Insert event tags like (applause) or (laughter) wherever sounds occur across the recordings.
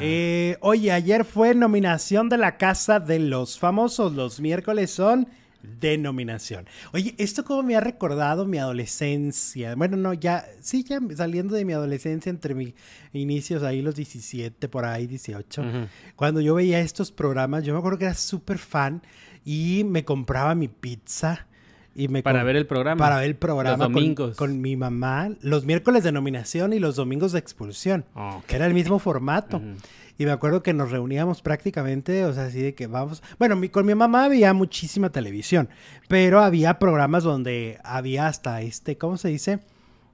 Eh, oye, ayer fue nominación de la Casa de los Famosos. Los miércoles son nominación. Oye, esto como me ha recordado mi adolescencia. Bueno, no, ya, sí, ya saliendo de mi adolescencia, entre mis inicios ahí, los 17, por ahí, 18, cuando yo veía estos programas, yo me acuerdo que era súper fan y me compraba mi pizza me para ver el programa. Para ver el programa. Los domingos. Con, mi mamá, los miércoles de nominación y los domingos de expulsión. que ah, Era el mismo formato. Y me acuerdo que nos reuníamos prácticamente, o sea, así de que vamos. Bueno, con mi mamá había muchísima televisión, pero había programas donde había hasta este, ¿cómo se dice?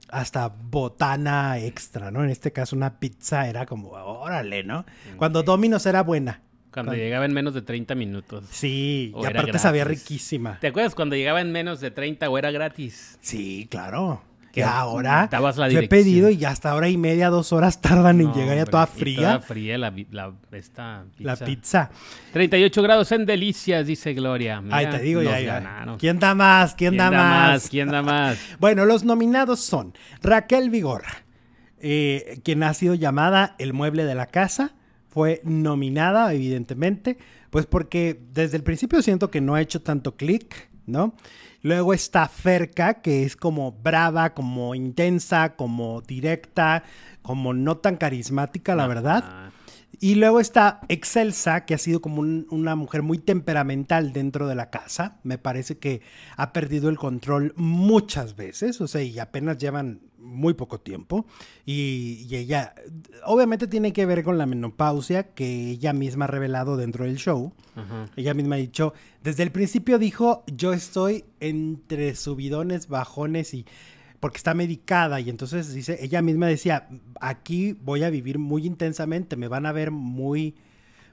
Hasta botana extra, ¿no? En este caso, una pizza era como, órale, ¿no? Cuando Domino's era buena. Cuando llegaba en menos de 30 minutos. Sí, y aparte sabía riquísima. ¿Te acuerdas cuando llegaba en menos de 30 o era gratis? Sí, claro. Que y ahora la yo he pedido y hasta hora y media, dos horas tardan en llegar ya toda fría. Toda fría la, esta pizza. la pizza. 38 grados en delicias, dice Gloria. Ay, te digo ya, ya. ¿Quién da más? ¿Quién, da, más? ¿Quién da más? (laughs) bueno, los nominados son Raquel Vigorra, eh, quien ha sido llamada el mueble de la casa fue nominada, evidentemente, pues porque desde el principio siento que no ha hecho tanto clic, ¿no? Luego está Ferca, que es como brava, como intensa, como directa, como no tan carismática, la verdad. Y luego está Excelsa, que ha sido como una mujer muy temperamental dentro de la casa. Me parece que ha perdido el control muchas veces, o sea, y apenas llevan muy poco tiempo. Y, ella, obviamente tiene que ver con la menopausia que ella misma ha revelado dentro del show. Ella misma ha dicho, desde el principio dijo, yo estoy entre subidones, bajones y porque está medicada y entonces dice, ella misma decía, aquí voy a vivir muy intensamente, me van a ver muy,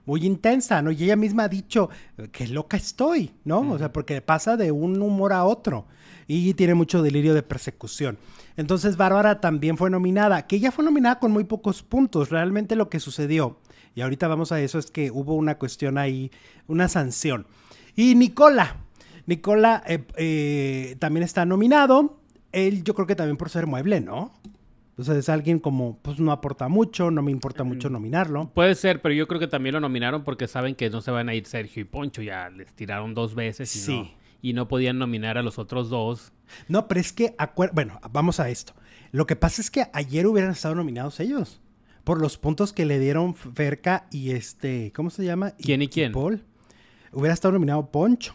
muy intensa, ¿no? Y ella misma ha dicho, que loca estoy, ¿no? O sea, porque pasa de un humor a otro y tiene mucho delirio de persecución. Entonces, Bárbara también fue nominada, que ella fue nominada con muy pocos puntos, realmente lo que sucedió, y ahorita vamos a eso, es que hubo una cuestión ahí, una sanción. Y Nicola, Nicola eh, eh, también está nominado él yo creo que también por ser mueble, ¿no? Entonces es alguien como, pues no aporta mucho, no me importa mucho mm. nominarlo. Puede ser, pero yo creo que también lo nominaron porque saben que no se van a ir Sergio y Poncho, ya les tiraron dos veces y, no, y no podían nominar a los otros dos. No, pero es que, bueno, vamos a esto. Lo que pasa es que ayer hubieran estado nominados ellos por los puntos que le dieron Ferca y este, ¿cómo se llama? ¿Quién y, quién? Paul. Hubiera estado nominado Poncho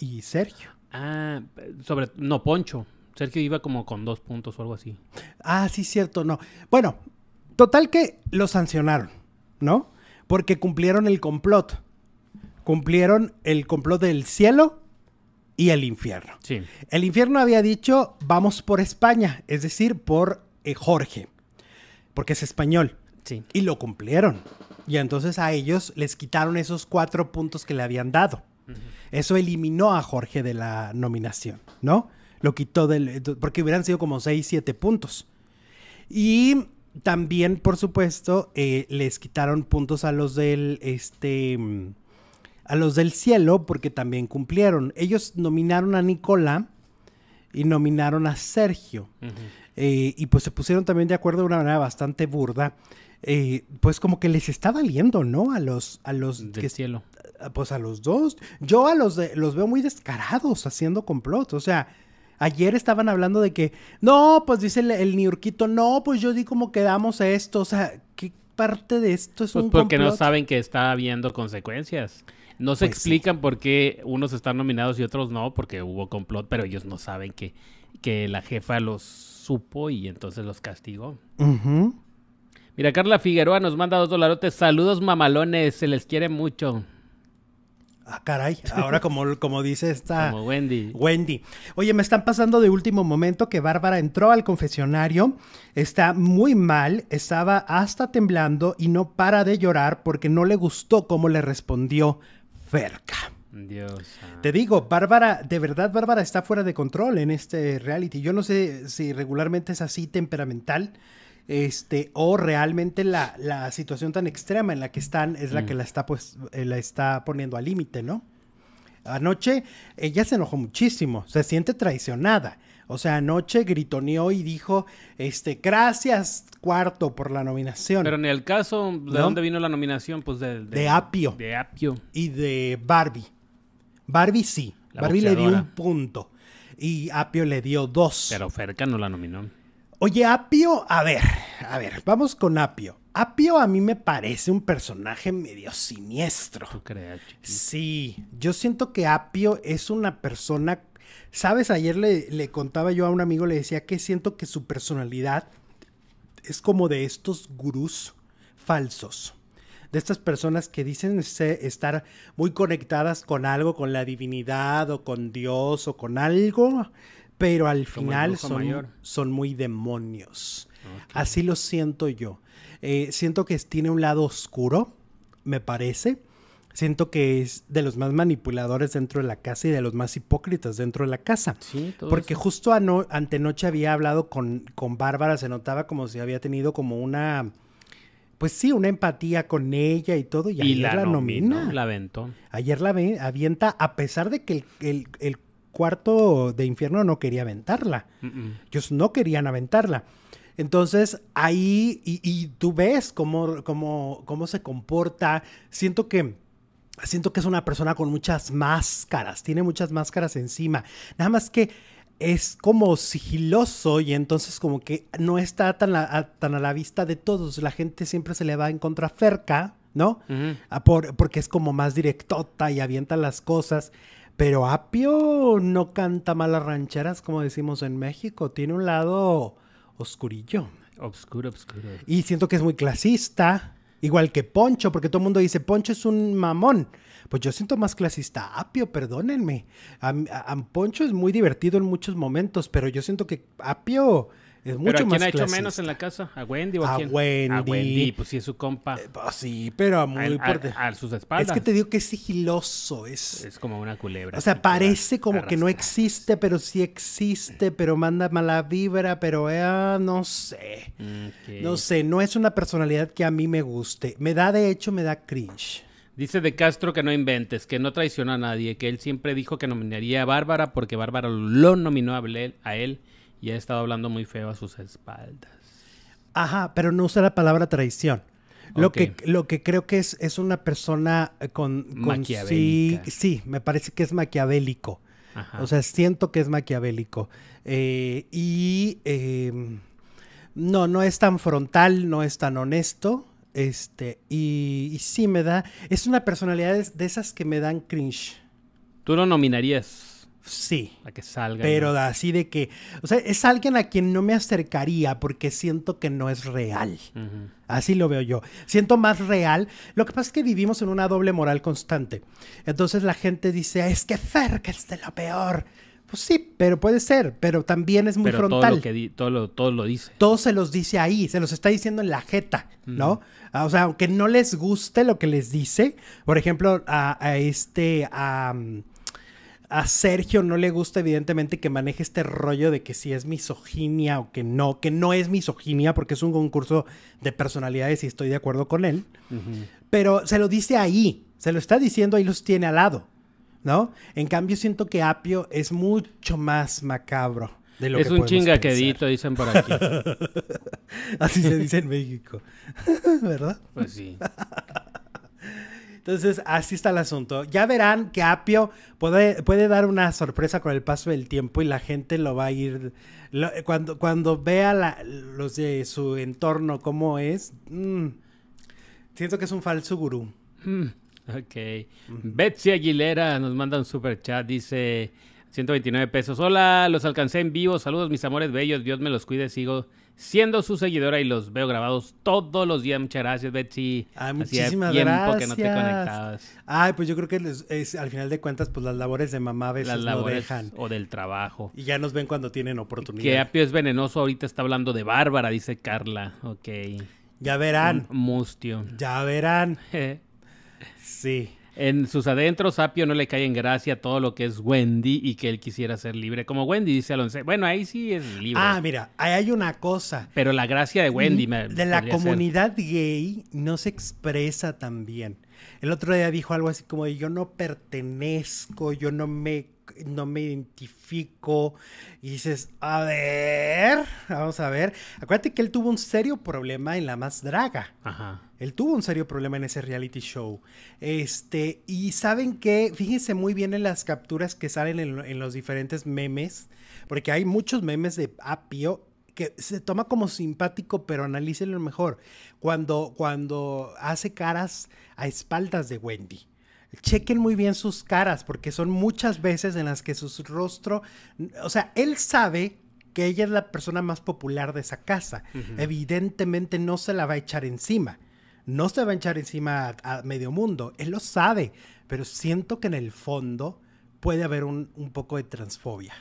y Sergio. Ah, sobre, no, Poncho. Sergio iba como con dos puntos o algo así. Ah, sí, cierto, no. Bueno, total que lo sancionaron, ¿no? Porque cumplieron el complot. Cumplieron el complot del cielo y el infierno. Sí. El infierno había dicho, vamos por España, es decir, por eh, Jorge, porque es español. Sí. Y lo cumplieron. Y entonces a ellos les quitaron esos cuatro puntos que le habían dado. Eso eliminó a Jorge de la nominación, ¿no? Lo quitó del. Porque hubieran sido como 6, 7 puntos. Y también, por supuesto, eh, les quitaron puntos a los del. Este. A los del cielo, porque también cumplieron. Ellos nominaron a Nicola y nominaron a Sergio. Eh, y pues se pusieron también de acuerdo de una manera bastante burda. Eh, pues como que les está valiendo, ¿no? A los, a los del cielo. Ah, pues a los dos. Yo a los los veo muy descarados haciendo complot, O sea, Ayer estaban hablando de que, no, pues dice el, niurquito, no, pues yo di como quedamos esto. O sea, ¿qué parte de esto es pues Porque no saben que está habiendo consecuencias. No se pues explican por qué unos están nominados y otros no, porque hubo complot, pero ellos no saben que, que la jefa los supo y entonces los castigó. Mira, Carla Figueroa nos manda dos dolarotes. Saludos, mamalones, se les quiere mucho. Ah, caray. Ahora como, como dice esta... Wendy. Wendy. Oye, me están pasando de último momento que Bárbara entró al confesionario, está muy mal, estaba hasta temblando y no para de llorar porque no le gustó cómo le respondió Ferca. Dios. Te digo, Bárbara, de verdad Bárbara está fuera de control en este reality. Yo no sé si regularmente es así temperamental este, o realmente la, situación tan extrema en la que están es la que mm. la está, pues, eh, la está poniendo al límite, ¿no? Anoche ella se enojó muchísimo, se siente traicionada. O sea, anoche gritoneó y dijo, este, gracias cuarto por la nominación. Pero en el caso, ¿de dónde vino la nominación? Pues de, Apio. De Apio. Y de Barbie. Barbie sí. Barbie le dio un punto y Apio le dio dos. Pero Ferca no la nominó. Oye, Apio, a ver, a ver, vamos con Apio. Apio a mí me parece un personaje medio siniestro. ¿Tú sí, yo siento que Apio es una persona... Sabes, ayer le, le contaba yo a un amigo, le decía que siento que su personalidad es como de estos gurús falsos de estas personas que dicen estar muy conectadas con algo, con la divinidad o con Dios o con algo, pero al final son, son muy demonios. Así lo siento yo. Eh, siento que tiene un lado oscuro, me parece. Siento que es de los más manipuladores dentro de la casa y de los más hipócritas dentro de la casa. Porque justo no antenoche había hablado con, con Bárbara, se notaba como si había tenido como una pues sí, una empatía con ella y todo. Y, ayer la, nomina. Ayer la avienta, a pesar de que el, el, el, cuarto de infierno no quería aventarla. Ellos no querían aventarla. Entonces ahí, y, tú ves cómo, cómo, cómo se comporta. Siento que siento que es una persona con muchas máscaras, tiene muchas máscaras encima. Nada más que es como sigiloso y entonces como que no está tan a, tan a la vista de todos. La gente siempre se le va en contra cerca, ¿no? Ah, porque es como más directota y avienta las cosas. Pero Apio no canta malas rancheras como decimos en México. Tiene un lado oscurillo. Obscuro, obscuro. Y siento que es muy clasista. Igual que Poncho, porque todo el mundo dice, Poncho es un mamón. Pues yo siento más clasista Apio, perdónenme. Poncho es muy divertido en muchos momentos, pero yo siento que Apio a quién ha hecho menos en la casa? ¿A Wendy o a, Wendy. A Wendy, pues sí, es su compa. Eh, pues, sí, pero a muy a, sus espaldas. Es que te digo que es sigiloso. Es, es como una culebra. O sea, parece como que no existe, pero sí existe, pero manda mala vibra, pero eh, no sé. Mm, no sé, no es una personalidad que a mí me guste. Me da, de hecho, me da cringe. Dice de Castro que no inventes, que no traiciona a nadie, que él siempre dijo que nominaría a Bárbara porque Bárbara lo nominó a él y ha estado hablando muy feo a sus espaldas. Ajá, pero no usa la palabra traición. Lo, que, lo que creo que es, es una persona eh, con... con Sí, sí, me parece que es maquiavélico. O sea, siento que es maquiavélico. Eh, y em, no, no es tan frontal, no es tan honesto. Este, y, sí me da... Es una personalidad de esas que me dan cringe. ¿Tú lo nominarías Sí. A que salga. Pero así de que. O sea, es alguien a quien no me acercaría porque siento que no es real. Así lo veo yo. Siento más real. Lo que pasa es que vivimos en una doble moral constante. Entonces la gente dice: ah, Es que Fer, que es de lo peor. Pues sí, pero puede ser, pero también es muy frontal. Todo lo, que todo, lo, lo dice. Todo se los dice ahí, se los está diciendo en la jeta, ¿no? Ah, o sea, aunque no les guste lo que les dice, por ejemplo, a, este a Sergio no le gusta evidentemente que maneje este rollo de que si es misoginia o que no, que no es misoginia porque es un concurso de personalidades y estoy de acuerdo con él, pero se lo dice ahí, se lo está diciendo ahí los tiene al lado, ¿no? En cambio siento que Apio es mucho más macabro. De lo es que un chingaquedito, dicen por aquí. (laughs) Así se dice en México, (laughs) ¿verdad? Pues sí. (laughs) Entonces, así está el asunto. Ya verán que Apio puede, puede dar una sorpresa con el paso del tiempo y la gente lo va a ir. cuando, cuando vea la, los de su entorno cómo es, mm, siento que es un falso gurú. Mm, ok. Betsy Aguilera nos manda un super chat. Dice. 129 pesos. Hola, los alcancé en vivo. Saludos, mis amores bellos. Dios me los cuide. Sigo siendo su seguidora y los veo grabados todos los días. Muchas gracias, Betsy. Ay, muchísimas tiempo gracias. que no te conectabas. Ay, pues yo creo que al final de cuentas, pues las labores de mamá a veces las labores dejan. O del trabajo. Y ya nos ven cuando tienen oportunidad. Que Apio es venenoso. Ahorita está hablando de Bárbara, dice Carla. Ok. Ya verán. mustio. Ya verán. (laughs) sí. En sus adentros, Sapio no le cae en gracia todo lo que es Wendy y que él quisiera ser libre. Como Wendy dice Alonso. Bueno, ahí sí es libre. Ah, mira, ahí hay una cosa. Pero la gracia de Wendy. de la comunidad gay no se expresa tan bien. El otro día dijo algo así como: Yo no pertenezco, yo no me no me identifico. Y dices, a ver, vamos a ver. Acuérdate que él tuvo un serio problema en La Más Draga. Él tuvo un serio problema en ese reality show. Este, y saben que, fíjense muy bien en las capturas que salen en, los diferentes memes, porque hay muchos memes de Apio que se toma como simpático, pero analícenlo mejor. Cuando, cuando hace caras a espaldas de Wendy chequen muy bien sus caras, porque son muchas veces en las que su rostro, o sea, él sabe que ella es la persona más popular de esa casa. Evidentemente no se la va a echar encima. No se va a echar encima a, medio mundo. Él lo sabe. Pero siento que en el fondo puede haber un, poco de transfobia.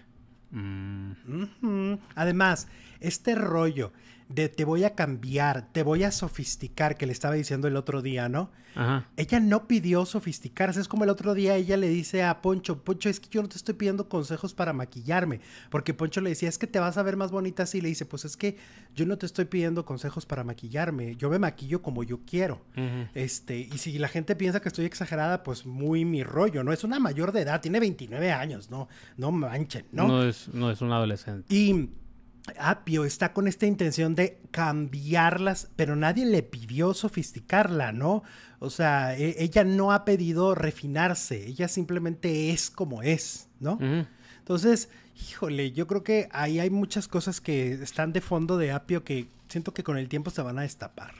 Mm. Además, este rollo de te voy a cambiar, te voy a sofisticar, que le estaba diciendo el otro día, ¿no? Ajá. Ella no pidió sofisticarse, es como el otro día ella le dice a Poncho, Poncho, es que yo no te estoy pidiendo consejos para maquillarme, porque Poncho le decía, es que te vas a ver más bonita así, le dice, pues es que yo no te estoy pidiendo consejos para maquillarme, yo me maquillo como yo quiero, este, y si la gente piensa que estoy exagerada, pues muy mi rollo, ¿no? Es una mayor de edad, tiene 29 años, ¿no? No manchen, ¿no? No es, no es un adolescente. Y Apio está con esta intención de cambiarlas, pero nadie le pidió sofisticarla, ¿no? O sea, e, ella no ha pedido refinarse, ella simplemente es como es, ¿no? Entonces, híjole, yo creo que ahí hay muchas cosas que están de fondo de Apio que siento que con el tiempo se van a destapar.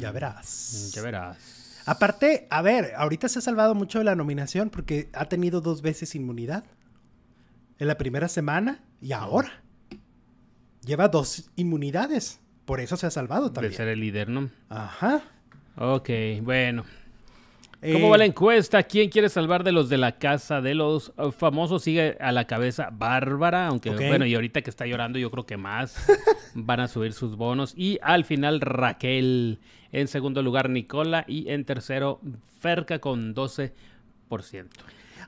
Ya verás. Ya verás. Aparte, a ver, ahorita se ha salvado mucho de la nominación porque ha tenido dos veces inmunidad en la primera semana y ahora. Lleva dos inmunidades. Por eso se ha salvado también. De ser el líder, ¿no? Ajá. Ok, bueno. ¿Cómo eh, va la encuesta? ¿Quién quiere salvar de los de la casa de los famosos? Sigue a la cabeza Bárbara, aunque bueno, y ahorita que está llorando yo creo que más (laughs) van a subir sus bonos. Y al final Raquel, en segundo lugar Nicola y en tercero Ferca con 12%.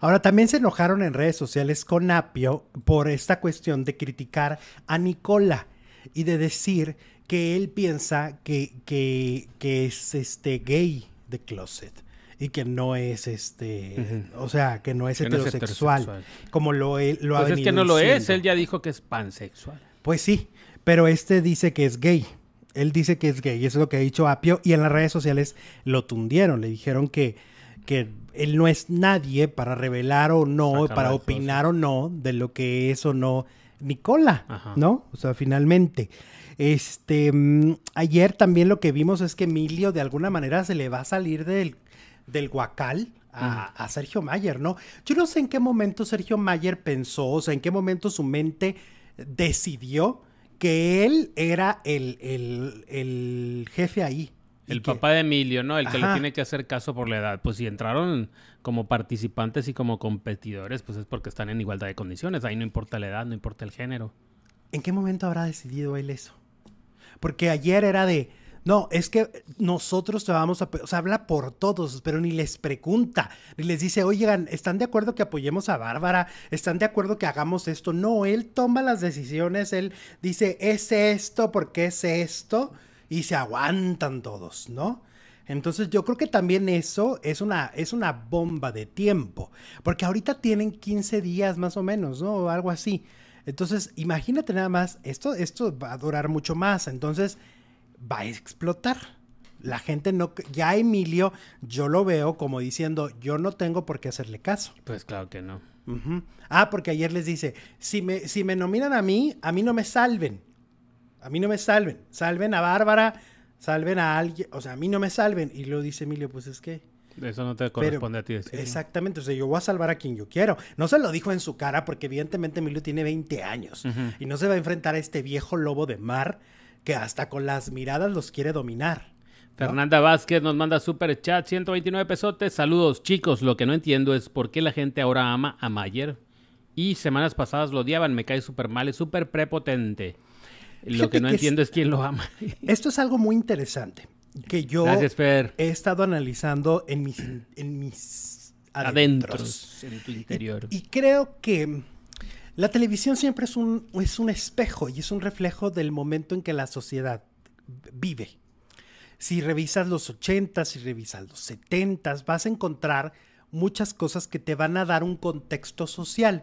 Ahora, también se enojaron en redes sociales con Apio por esta cuestión de criticar a Nicola y de decir que él piensa que, que, es este gay de closet y que no es este, o sea, que no es, heterosexual, como lo, él, lo pues es que no lo es, él ya dijo que es pansexual. Pues sí, pero este dice que es gay. Él dice que es gay, eso es lo que ha dicho Apio y en las redes sociales lo tundieron, le dijeron que que él no es nadie para revelar o no, para opinar o no de lo que es o no Nicola, ¿no? O sea, finalmente. Este, mm, ayer también lo que vimos es que Emilio de alguna manera se le va a salir del, del guacal. A, a Sergio Mayer, ¿no? Yo no sé en qué momento Sergio Mayer pensó, o sea, en qué momento su mente decidió que él era el, el, el jefe ahí, el papá de Emilio, ¿no? El que le tiene que hacer caso por la edad. Pues si entraron como participantes y como competidores, pues es porque están en igualdad de condiciones. Ahí no importa la edad, no importa el género. ¿En qué momento habrá decidido él eso? Porque ayer era de, no, es que nosotros te vamos a... O sea, habla por todos, pero ni les pregunta, ni les dice, oigan, ¿están de acuerdo que apoyemos a Bárbara? ¿Están de acuerdo que hagamos esto? No, él toma las decisiones, él dice, es esto porque es esto y se aguantan todos, ¿no? Entonces yo creo que también eso es una, es una bomba de tiempo, porque ahorita tienen 15 días más o menos, ¿no? O algo así. Entonces imagínate nada más, esto, esto va a durar mucho más, entonces va a explotar. La gente no, ya Emilio, yo lo veo como diciendo, yo no tengo por qué hacerle caso. Pues claro que no. Ah, porque ayer les dice, si me, si me nominan a mí, a mí no me salven. A mí no me salven. Salven a Bárbara, salven a alguien. O sea, a mí no me salven. Y luego dice Emilio, pues es que. Eso no te corresponde a ti decir. Exactamente, o sea, yo voy a salvar a quien yo quiero. No se lo dijo en su cara porque evidentemente Emilio tiene 20 años y no se va a enfrentar a este viejo lobo de mar que hasta con las miradas los quiere dominar. Fernanda Vázquez nos manda super chat, 129 pesotes. Saludos, chicos. Lo que no entiendo es por qué la gente ahora ama a Mayer y semanas pasadas lo odiaban. Me cae súper mal, es súper prepotente. Lo que no entiendo es, quién lo ama. (laughs) Esto es algo muy interesante que yo he estado analizando en mis, en mis adentros. interior. Y, creo que la televisión siempre es un, es un espejo y es un reflejo del momento en que la sociedad vive. Si revisas los 80, si revisas los 70, vas a encontrar muchas cosas que te van a dar un contexto social.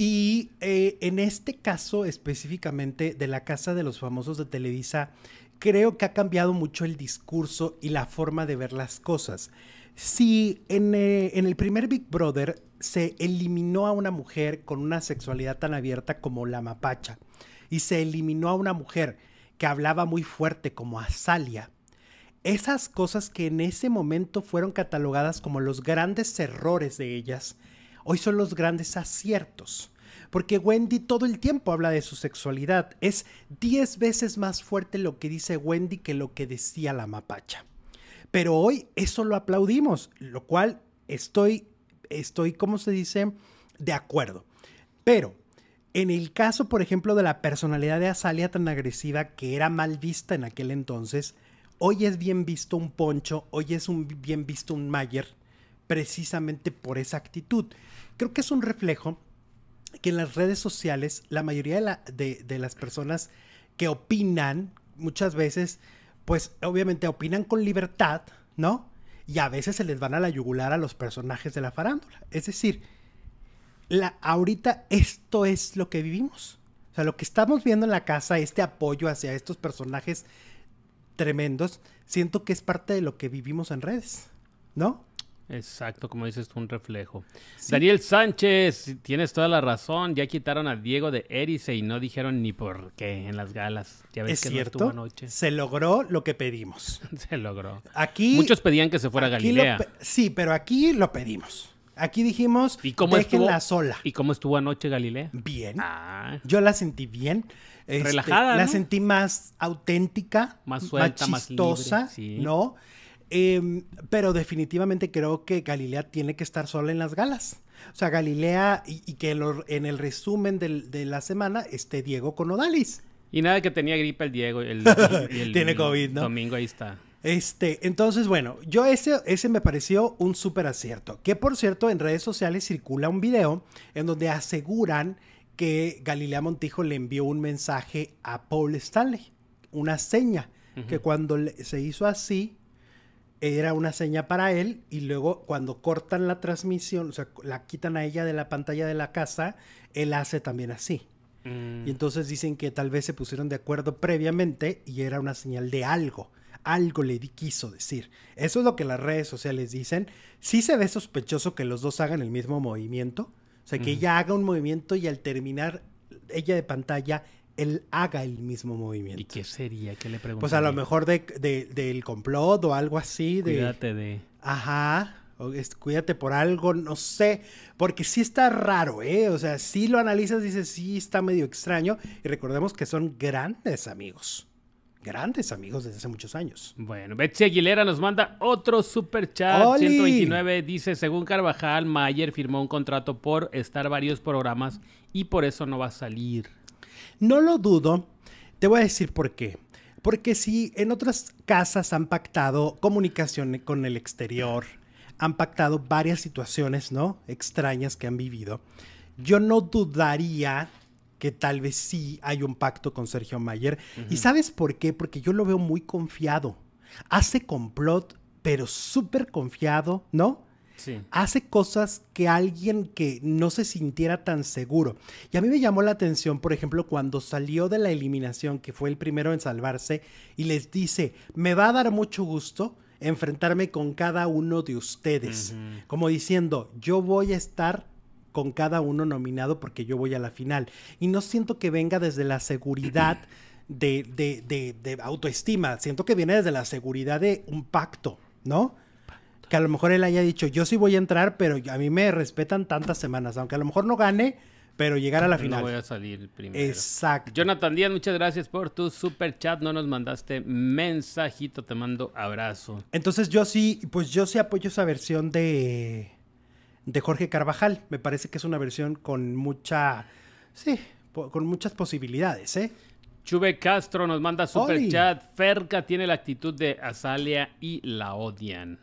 Y eh, en este caso específicamente de la Casa de los Famosos de Televisa, creo que ha cambiado mucho el discurso y la forma de ver las cosas. Si en, eh, en el primer Big Brother se eliminó a una mujer con una sexualidad tan abierta como la mapacha, y se eliminó a una mujer que hablaba muy fuerte como Azalia, esas cosas que en ese momento fueron catalogadas como los grandes errores de ellas, hoy son los grandes aciertos. Porque Wendy todo el tiempo habla de su sexualidad. Es 10 veces más fuerte lo que dice Wendy que lo que decía la mapacha. Pero hoy eso lo aplaudimos, lo cual estoy, estoy, ¿cómo se dice? De acuerdo. Pero en el caso, por ejemplo, de la personalidad de Azalia tan agresiva que era mal vista en aquel entonces, hoy es bien visto un Poncho, hoy es bien visto un Mayer, precisamente por esa actitud. Creo que es un reflejo que en las redes sociales la mayoría de, las personas que opinan muchas veces, pues obviamente opinan con libertad, ¿no? Y a veces se les van a la yugular a los personajes de la farándula. Es decir, la, ahorita esto es lo que vivimos. O sea, lo que estamos viendo en la casa, este apoyo hacia estos personajes tremendos, siento que es parte de lo que vivimos en redes, ¿no? Exacto, como dices, un reflejo. Daniel Sánchez, tienes toda la razón. Ya quitaron a Diego de Erice y no dijeron ni por qué en las galas. Ya ves que cierto. anoche. Se logró lo que pedimos. (laughs) se logró. Aquí muchos pedían que se fuera a Galilea. Sí, pero aquí lo pedimos. Aquí dijimos, ¿Y cómo déjenla sola. ¿Y cómo estuvo anoche Galilea? Bien. Ah. Yo la sentí bien. Este, Relajada. La sentí más auténtica, más suelta, más, chistosa, sí. ¿no? Em, pero definitivamente creo que Galilea tiene que estar sola en las galas. O sea, Galilea y, que en el resumen de la semana esté Diego con Odalis. Y nada que tenía gripe el Diego. (laughs) El, tiene COVID, ¿no? Domingo ahí está. Este, entonces, bueno, yo ese, ese me pareció un súper acierto. Que por cierto, en redes sociales circula un video en donde aseguran que Galilea Montijo le envió un mensaje a Paul Stanley, una seña, que cuando se hizo así, era una seña para él y luego cuando cortan la transmisión, o sea, la quitan a ella de la pantalla de la casa, él hace también así. Mm. Y entonces dicen que tal vez se pusieron de acuerdo previamente y era una señal de algo. Algo le quiso decir. Eso es lo que las redes sociales dicen. Sí se ve sospechoso que los dos hagan el mismo movimiento. O sea, que mm. ella haga un movimiento y al terminar ella de pantalla, él haga el mismo movimiento. ¿Y qué sería? ¿Qué le preguntaría? Pues a lo mejor del complot o algo así. De, cuídate de... Ajá. O cuídate por algo, no sé. Porque sí está raro, ¿eh? O sea, si lo analizas, dices, sí está medio extraño. Y recordemos que son grandes amigos. Grandes amigos desde hace muchos años. Bueno, Betsy Aguilera nos manda otro super chat. 129 dice: Según Carvajal, Mayer firmó un contrato por estar varios programas y por eso no va a salir. No lo dudo. Te voy a decir por qué. Porque si en otras casas han pactado comunicación con el exterior, han pactado varias situaciones, ¿no? Extrañas que han vivido. Yo no dudaría que tal vez sí hay un pacto con Sergio Mayer. ¿Y sabes por qué? Porque yo lo veo muy confiado. Hace complot, pero súper confiado, ¿no? Hace cosas que alguien que no se sintiera tan seguro. Y a mí me llamó la atención, por ejemplo, cuando salió de la eliminación, que fue el primero en salvarse, y les dice, me va a dar mucho gusto enfrentarme con cada uno de ustedes. Como diciendo, yo voy a estar con cada uno nominado porque yo voy a la final. Y no siento que venga desde la seguridad de, de autoestima, siento que viene desde la seguridad de un pacto, ¿no? que a lo mejor él haya dicho, yo sí voy a entrar, pero a mí me respetan tantas semanas, aunque a lo mejor no gane, pero llegar a la final. No voy a salir primero. Exacto. Jonathan Díaz, muchas gracias por tu super chat, no nos mandaste mensajito, te mando abrazo. Entonces yo sí, pues yo sí apoyo esa versión de, de Jorge Carvajal, me parece que es una versión con mucha, sí, con muchas posibilidades, ¿eh? Chuve Castro nos manda super chat. Ferca tiene la actitud de Azalia y la odian.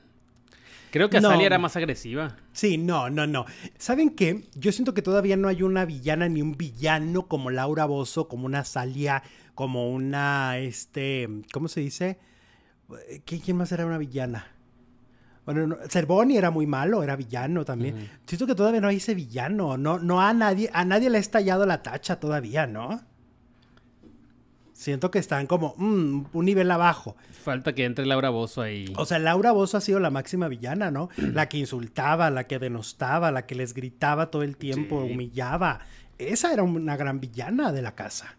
Creo que Azalea era más agresiva. Sí, no, no, no. ¿Saben qué? Yo siento que todavía no hay una villana ni un villano como Laura Bozo, como una Salia, como una, este, ¿cómo se dice? ¿Quién más era una villana? Bueno, no, Cervoni era muy malo, era villano también. Siento que todavía no hay ese villano, no, no a nadie, a nadie le ha estallado la tacha todavía, ¿no? Siento que están como mm, un nivel abajo. Falta que entre Laura Bozo ahí. O sea, Laura Bozo ha sido la máxima villana, ¿no? la que insultaba, la que denostaba, la que les gritaba todo el tiempo, humillaba. Esa era una gran villana de la casa.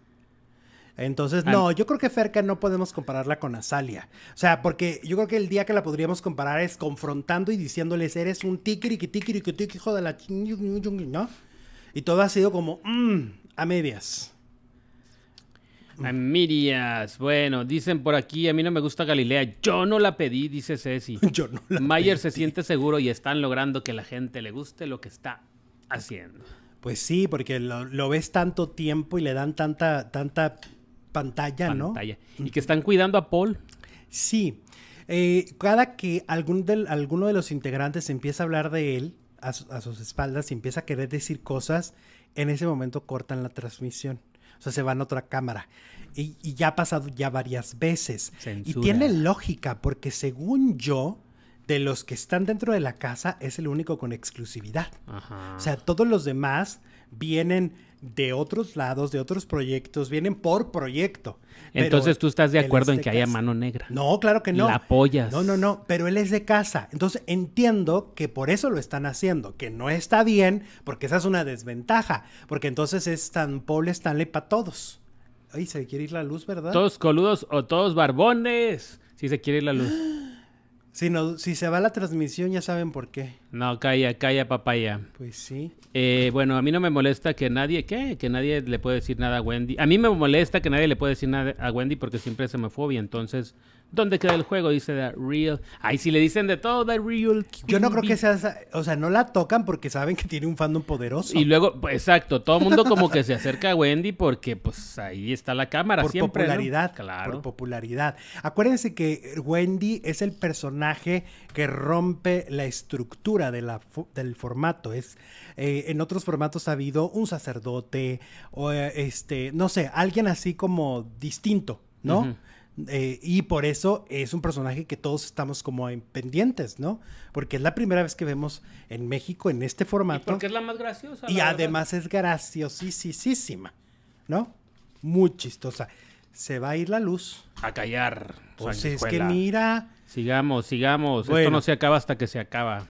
Entonces, no, yo creo que Ferca no podemos compararla con Azalia. O sea, porque yo creo que el día que la podríamos comparar es confrontando y diciéndoles, eres un que hijo de la... ¿No? Y todo ha sido como, mmm, a medias. Mirias, bueno, dicen por aquí, a mí no me gusta Galilea. Yo no la pedí, dice Ceci. (laughs) Yo Mayer se siente seguro y están logrando que la gente le guste lo que está haciendo. Pues sí, porque lo, ves tanto tiempo y le dan tanta, tanta pantalla, ¿no? Y que están cuidando a Paul. Sí. Eh, cada que algún alguno de los integrantes empieza a hablar de él a, a sus espaldas y empieza a querer decir cosas, en ese momento cortan la transmisión. O sea, se va a otra cámara. Y, ya ha pasado ya varias veces. Y tiene lógica, porque según yo, de los que están dentro de la casa, es el único con exclusividad. O sea, todos los demás vienen de otros lados, de otros proyectos, vienen por proyecto. Entonces tú estás de acuerdo en que haya mano negra. No, claro que no. La apoyas. No, no, no, pero él es de casa. Entonces entiendo que por eso lo están haciendo, que no está bien, porque esa es una desventaja, porque entonces es tan tan Stanley para todos. Ay, se quiere ir la luz, ¿verdad? Todos coludos o todos barbones. Si se quiere ir la luz. (gasps) si, si se va la transmisión, ya saben por qué. No, calla, calla, papaya. Pues sí. Eh, bueno, a mí no me molesta que nadie, ¿qué? Que nadie le puede decir nada a Wendy. A mí me molesta que nadie le puede decir nada a Wendy porque siempre se me fobia. Entonces, ¿dónde queda el juego? Dice de Real. Ay, si le dicen de todo, The Real. Yo no creo que sea, o sea, no la tocan porque saben que tiene un fandom poderoso. Y luego, pues, exacto, todo el mundo como que se acerca a Wendy porque, pues, ahí está la cámara siempre. Por popularidad, claro. Por popularidad. Acuérdense que Wendy es el personaje que rompe la estructura del formato. Es, eh, en otros formatos ha habido un sacerdote o eh, este, no sé, alguien así como distinto, ¿no? Eh, y por eso es un personaje que todos estamos como pendientes, ¿no? Porque es la primera vez que vemos en México en este formato. Y porque es la más graciosa. Y además es graciosísima, ¿no? Muy chistosa. Se va a ir la luz. A callar. Pues es que mira. Sigamos, sigamos. Esto no se acaba hasta que se acaba.